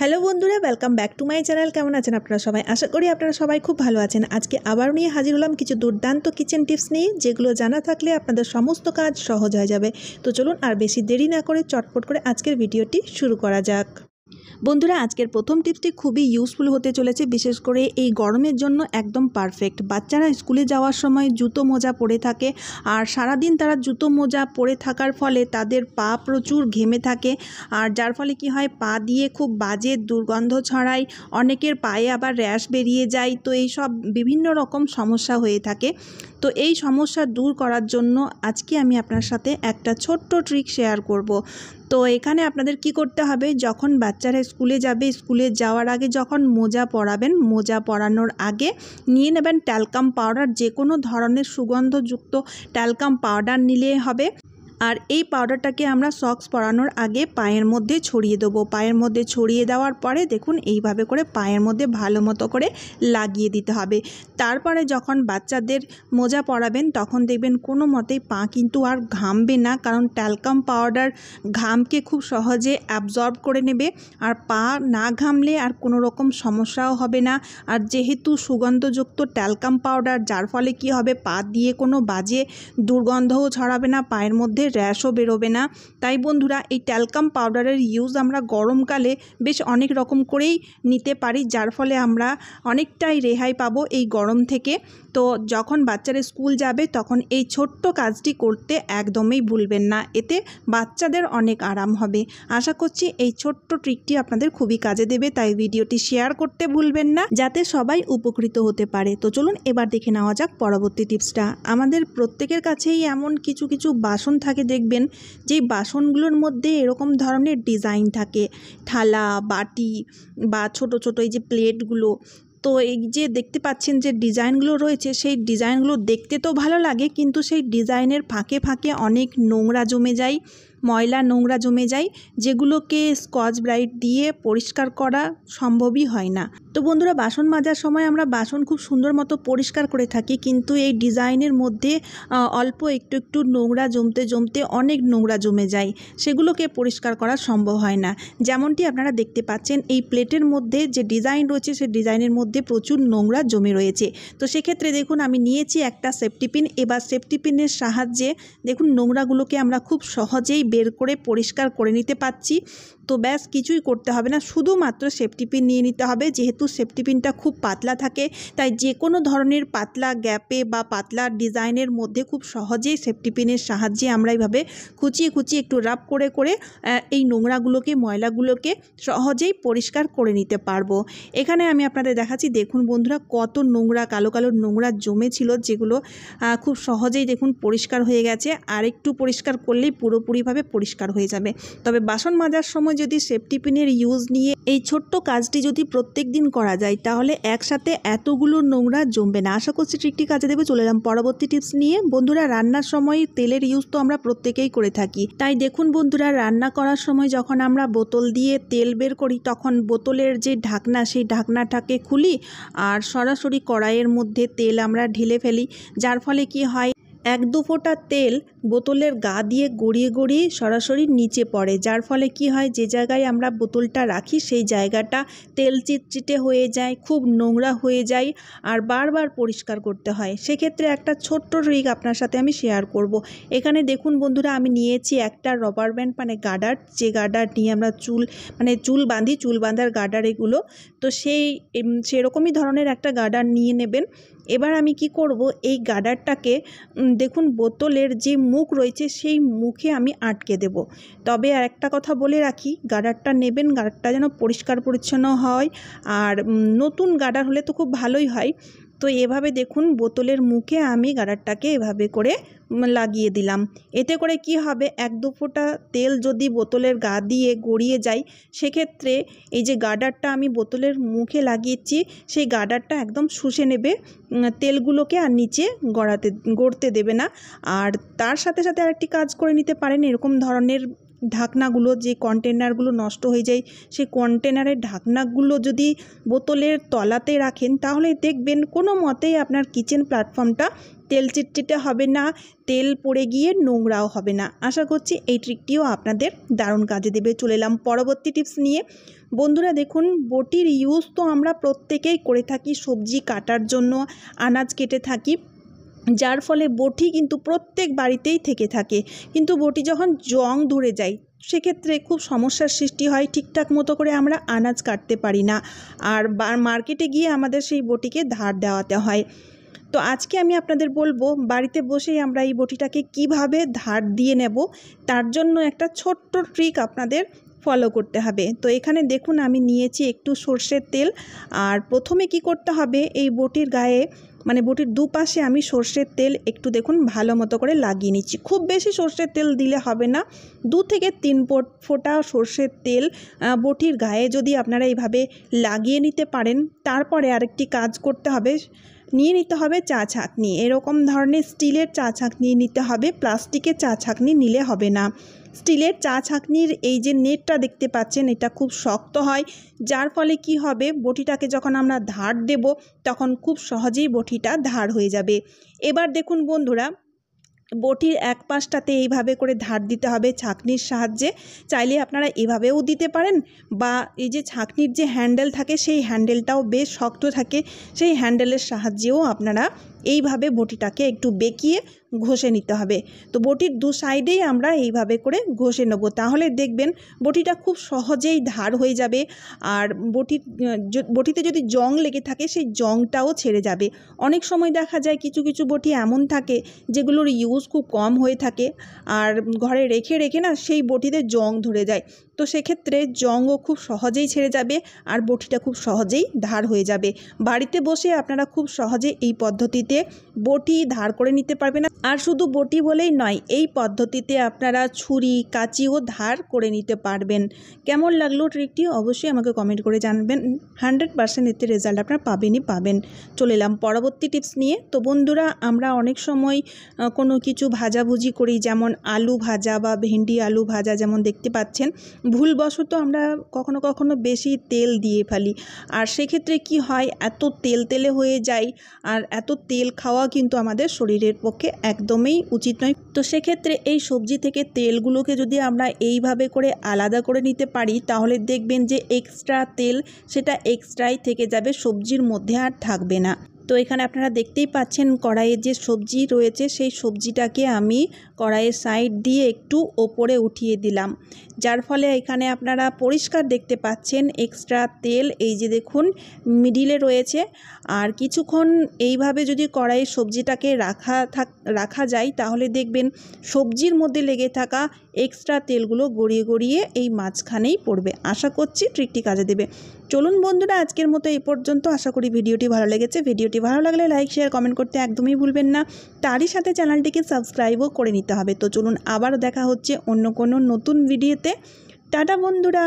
Hello বন্ধুরা welcome back to my channel কেমন আছেন আপনারা সবাই আশা করি আপনারা সবাই খুব ভালো আছেন আজকে আবার নিয়ে হাজির হলাম কিছু দুর্দান্ত কিচেন টিপস নিয়ে যেগুলো জানা থাকলে আপনাদের সমস্ত কাজ সহজ হয়ে যাবে তো চলুন আর বেশি দেরি না করে চটপট করে আজকের ভিডিওটি শুরু করা যাক বন্ধুরা আজকের প্রথম টিপসটি খুবই ইউজফুল হতে চলেছে বিশেষ করে এই গরমের জন্য একদম পারফেক্ট বাচ্চারা স্কুলে যাওয়ার সময় জুতো মোজা পরে থাকে আর সারাদিন তারা জুতো মোজা পরে থাকার ফলে তাদের পা প্রচুর ঘেমে থাকে আর যার ফলে কি হয় পা দিয়ে খুব বাজে দুর্গন্ধ ছড়ায় অনেকের পায়ে আবার র্যাশ বেরিয়ে যায় তো এই সব বিভিন্ন রকম সমস্যা হয়ে থাকে তো এই সমস্যা দূর করার জন্য আজকে আমি আপনার সাথে একটা ছোট্ট ট্রিক শেয়ার করব। তো এখানে আপনাদের কি করতে হবে যখন বাচ্চারা স্কুলে যাবে স্কুলে যাওয়ার আগে যখন মোজা পরাবেন মোজা পরানোর আগে নিয়ে নেবেন ট্যালকাম পাউডার যে কোনো ধরনের সুগন্ধযুক্ত ট্যালকাম পাউডার নিলে হবে আর এই পাউডারটাকে আমরা সক্স পরানোর আগে পায়ের মধ্যে ছড়িয়ে দেবো পায়ের মধ্যে ছড়িয়ে দেওয়ার পরে দেখুন এইভাবে করে পায়ের মধ্যে ভালো মতো করে লাগিয়ে দিতে হবে তারপরে যখন বাচ্চাদের মোজা পরাবেন তখন দেখবেন কোনো মতেই পা কিন্তু আর ঘামবে না কারণ ট্যালকাম পাউডার ঘামকে খুব সহজে অ্যাবজর্ব করে নেবে আর পা না ঘামলে আর কোনো রকম সমস্যাও হবে না আর যেহেতু সুগন্ধযুক্ত ট্যালকাম পাউডার যার ফলে কি হবে পা দিয়ে কোনো বাজে দুর্গন্ধও ছড়াবে না পায়ের মধ্যে র্যাশও বেরোবে না তাই বন্ধুরা এই ট্যালকাম পাউডারের ইউজ আমরা গরমকালে বেশ অনেক রকম করেই নিতে পারি যার ফলে আমরা অনেকটাই রেহাই পাবো এই গরম থেকে তো যখন বাচ্চারা স্কুল যাবে তখন এই ছোট্ট কাজটি করতে একদমই ভুলবেন না এতে বাচ্চাদের অনেক আরাম হবে আশা করছি এই ছোট্ট ট্রিকটি আপনাদের খুবই কাজে দেবে তাই ভিডিওটি শেয়ার করতে ভুলবেন না যাতে সবাই উপকৃত হতে পারে তো চলুন এবার দেখে নেওয়া যাক পরবর্তী টিপসটা আমাদের প্রত্যেকের কাছেই এমন কিছু কিছু বাসন থাকে দেখবেন যেই বাসনগুলোর মধ্যে এরকম ধরনের ডিজাইন থাকে থালা বাটি বা ছোট ছোট এই যে প্লেটগুলো তো এই যে দেখতে পাচ্ছেন যে ডিজাইনগুলো রয়েছে সেই ডিজাইনগুলো দেখতে তো ভালো লাগে কিন্তু সেই ডিজাইনের ফাঁকে ফাঁকে অনেক নোংরা জমে যায় ময়লা নোংরা জমে যায় যেগুলোকে স্কচ ব্রাইট দিয়ে পরিষ্কার করা সম্ভবই হয় না তো বন্ধুরা বাসন মাজার সময় আমরা বাসন খুব সুন্দর মতো পরিষ্কার করে থাকি কিন্তু এই ডিজাইনের মধ্যে অল্প একটু একটু নোংরা জমতে জমতে অনেক নোংরা জমে যায় সেগুলোকে পরিষ্কার করা সম্ভব হয় না যেমনটি আপনারা দেখতে পাচ্ছেন এই প্লেটের মধ্যে যে ডিজাইন রয়েছে সেই ডিজাইনের মধ্যে প্রচুর নোংরা জমে রয়েছে তো সেক্ষেত্রে দেখুন আমি নিয়েছি একটা সেফটিপিন এবার সেফটিপিনের সাহায্যে দেখুন নোংরাগুলোকে আমরা খুব সহজেই বের করে পরিষ্কার করে নিতে পারছি তো ব্যাস কিছুই করতে হবে না শুধুমাত্র সেফটি পিন নিয়ে নিতে হবে যেহেতু সেফটি পিনটা খুব পাতলা থাকে তাই যে কোনো ধরনের পাতলা গ্যাপে বা পাতলা ডিজাইনের মধ্যে খুব সহজেই সেফটি পিনের সাহায্যে আমরা এইভাবে খুচিয়ে খুচিয়ে একটু রাব করে করে এই নোংরাগুলোকে ময়লাগুলোকে সহজেই পরিষ্কার করে নিতে পারবো এখানে আমি আপনাদের দেখাচ্ছি দেখুন বন্ধুরা কত নোংরা কালো কালো নোংরা জমেছিল যেগুলো খুব সহজেই দেখুন পরিষ্কার হয়ে গেছে আর একটু পরিষ্কার করলেই পুরোপুরিভাবে পরিষ্কার হয়ে যাবে তবে বাসন মাজার সময় সময় যদি সেফটি পিনের ইউজ নিয়ে এই ছোট্ট কাজটি যদি প্রত্যেক দিন করা যায় তাহলে একসাথে এতগুলো নোংরা জমবে না আশা করছি ট্রিকটি কাজে দেবে চলে এলাম পরবর্তী টিপস নিয়ে বন্ধুরা রান্নার সময় তেলের ইউজ তো আমরা প্রত্যেকেই করে থাকি তাই দেখুন বন্ধুরা রান্না করার সময় যখন আমরা বোতল দিয়ে তেল বের করি তখন বোতলের যে ঢাকনা সেই ঢাকনাটাকে খুলি আর সরাসরি কড়াইয়ের মধ্যে তেল আমরা ঢেলে ফেলি যার ফলে কি হয় এক দু ফোঁটা তেল বোতলের গা দিয়ে গড়িয়ে গড়িয়ে সরাসরি নিচে পড়ে যার ফলে কি হয় যে জায়গায় আমরা বোতলটা রাখি সেই জায়গাটা তেল চিটচিটে হয়ে যায় খুব নোংরা হয়ে যায় আর বারবার পরিষ্কার করতে হয় সেক্ষেত্রে একটা ছোট্ট রিক আপনার সাথে আমি শেয়ার করব। এখানে দেখুন বন্ধুরা আমি নিয়েছি একটা রবার ব্যান্ড মানে গার্ডার যে গার্ডার নিয়ে আমরা চুল মানে চুল বাঁধি চুল বাঁধার গার্ডার এগুলো তো সেই সেরকমই ধরনের একটা গার্ডার নিয়ে নেবেন এবার আমি কি করব এই গার্ডারটাকে দেখুন বোতলের যে মুখ রয়েছে সেই মুখে আমি আটকে দেব তবে আর একটা কথা বলে রাখি গার্ডারটা নেবেন গার্ডারটা যেন পরিষ্কার পরিচ্ছন্ন হয় আর নতুন গার্ডার হলে তো খুব ভালোই হয় তো এভাবে দেখুন বোতলের মুখে আমি গাডারটাকে এভাবে করে লাগিয়ে দিলাম এতে করে কি হবে এক দু ফোঁটা তেল যদি বোতলের গা দিয়ে গড়িয়ে যায় সেক্ষেত্রে এই যে গাডারটা আমি বোতলের মুখে লাগিয়েছি সেই গাডারটা একদম শুষে নেবে তেলগুলোকে আর নিচে গড়াতে গড়তে দেবে না আর তার সাথে সাথে আরেকটি কাজ করে নিতে পারেন এরকম ধরনের ঢাকনাগুলো যে কন্টেনারগুলো নষ্ট হয়ে যায় সেই কন্টেনারের ঢাকনাগুলো যদি বোতলের তলাতে রাখেন তাহলে দেখবেন কোনো মতেই আপনার কিচেন প্ল্যাটফর্মটা তেল চিটচিটে হবে না তেল পড়ে গিয়ে নোংরাও হবে না আশা করছি এই ট্রিকটিও আপনাদের দারুণ কাজে দেবে চলে এলাম পরবর্তী টিপস নিয়ে বন্ধুরা দেখুন বটির ইউজ তো আমরা প্রত্যেকেই করে থাকি সবজি কাটার জন্য আনাজ কেটে থাকি যার ফলে বটি কিন্তু প্রত্যেক বাড়িতেই থেকে থাকে কিন্তু বটি যখন জং ধরে যায় সেক্ষেত্রে খুব সমস্যার সৃষ্টি হয় ঠিকঠাক মতো করে আমরা আনাজ কাটতে পারি না আর মার্কেটে গিয়ে আমাদের সেই বটিকে ধার দেওয়াতে হয় তো আজকে আমি আপনাদের বলবো বাড়িতে বসেই আমরা এই বটিটাকে কিভাবে ধার দিয়ে নেব তার জন্য একটা ছোট্ট ট্রিক আপনাদের ফলো করতে হবে তো এখানে দেখুন আমি নিয়েছি একটু সর্ষের তেল আর প্রথমে কি করতে হবে এই বটির গায়ে মানে বটির দুপাশে আমি সর্ষের তেল একটু দেখুন ভালো মতো করে লাগিয়ে নিচ্ছি খুব বেশি সর্ষের তেল দিলে হবে না দু থেকে তিন ফোটা সর্ষের তেল বটির গায়ে যদি আপনারা এইভাবে লাগিয়ে নিতে পারেন তারপরে আরেকটি কাজ করতে হবে নিয়ে নিতে হবে চা ছাঁকনি এরকম ধরনের স্টিলের চা ছাঁকনি নিতে হবে প্লাস্টিকের চা ছাঁকনি নিলে হবে না স্টিলের চা ছাঁকনির এই যে নেটটা দেখতে পাচ্ছেন এটা খুব শক্ত হয় যার ফলে কি হবে বটিটাকে যখন আমরা ধার দেব তখন খুব সহজেই বটিটা ধার হয়ে যাবে এবার দেখুন বন্ধুরা বটির এক পাশটাতে এইভাবে করে ধার দিতে হবে ছাঁকনির সাহায্যে চাইলে আপনারা এভাবেও দিতে পারেন বা এই যে ছাঁকনির যে হ্যান্ডেল থাকে সেই হ্যান্ডেলটাও বেশ শক্ত থাকে সেই হ্যান্ডেলের সাহায্যেও আপনারা এইভাবে বটিটাকে একটু বেঁকিয়ে ঘষে নিতে হবে তো বটির দু সাইডেই আমরা এইভাবে করে ঘষে নেব তাহলে দেখবেন বটিটা খুব সহজেই ধার হয়ে যাবে আর বটি বটিতে যদি জং লেগে থাকে সেই জংটাও ছেড়ে যাবে অনেক সময় দেখা যায় কিছু কিছু বটি এমন থাকে যেগুলোর ইউজ খুব কম হয়ে থাকে আর ঘরে রেখে রেখে না সেই বটিতে জং ধরে যায় তো সেক্ষেত্রে জংও খুব সহজেই ছেড়ে যাবে আর বটিটা খুব সহজেই ধার হয়ে যাবে বাড়িতে বসে আপনারা খুব সহজে এই পদ্ধতিতে দিয়ে বটি ধার করে নিতে পারবে না আর শুধু বটি বলেই নয় এই পদ্ধতিতে আপনারা ছুরি কাঁচিও ধার করে নিতে পারবেন কেমন লাগলো ট্রিকটি অবশ্যই আমাকে কমেন্ট করে জানবেন হান্ড্রেড পার্সেন্ট এতে রেজাল্ট আপনারা পাবেনই পাবেন চলে এলাম পরবর্তী টিপস নিয়ে তো বন্ধুরা আমরা অনেক সময় কোনো কিছু ভাজাভুজি করি যেমন আলু ভাজা বা ভেন্ডি আলু ভাজা যেমন দেখতে পাচ্ছেন ভুলবশত আমরা কখনো কখনো বেশি তেল দিয়ে ফেলি আর সেক্ষেত্রে কি হয় এত তেল তেলে হয়ে যায় আর এত তেল তেল খাওয়া কিন্তু আমাদের শরীরের পক্ষে একদমই উচিত নয় তো সেক্ষেত্রে এই সবজি থেকে তেলগুলোকে যদি আমরা এইভাবে করে আলাদা করে নিতে পারি তাহলে দেখবেন যে এক্সট্রা তেল সেটা এক্সট্রাই থেকে যাবে সবজির মধ্যে আর থাকবে না তো এখানে আপনারা দেখতেই পাচ্ছেন কড়াইয়ের যে সবজি রয়েছে সেই সবজিটাকে আমি কড়াইয়ের সাইড দিয়ে একটু ওপরে উঠিয়ে দিলাম যার ফলে এখানে আপনারা পরিষ্কার দেখতে পাচ্ছেন এক্সট্রা তেল এই যে দেখুন মিডিলে রয়েছে আর কিছুক্ষণ এইভাবে যদি কড়াইয়ের সবজিটাকে রাখা থাক রাখা যায় তাহলে দেখবেন সবজির মধ্যে লেগে থাকা এক্সট্রা তেলগুলো গড়িয়ে গড়িয়ে এই মাঝখানেই পড়বে আশা করছি ট্রিকটি কাজে দেবে চলুন বন্ধুরা আজকের মতো এই পর্যন্ত আশা করি ভিডিওটি ভালো লেগেছে ভিডিও ভিডিওটি ভালো লাগলে লাইক শেয়ার কমেন্ট করতে একদমই ভুলবেন না তারই সাথে চ্যানেলটিকে সাবস্ক্রাইবও করে নিতে হবে তো চলুন আবার দেখা হচ্ছে অন্য কোনো নতুন ভিডিওতে টাটা বন্ধুরা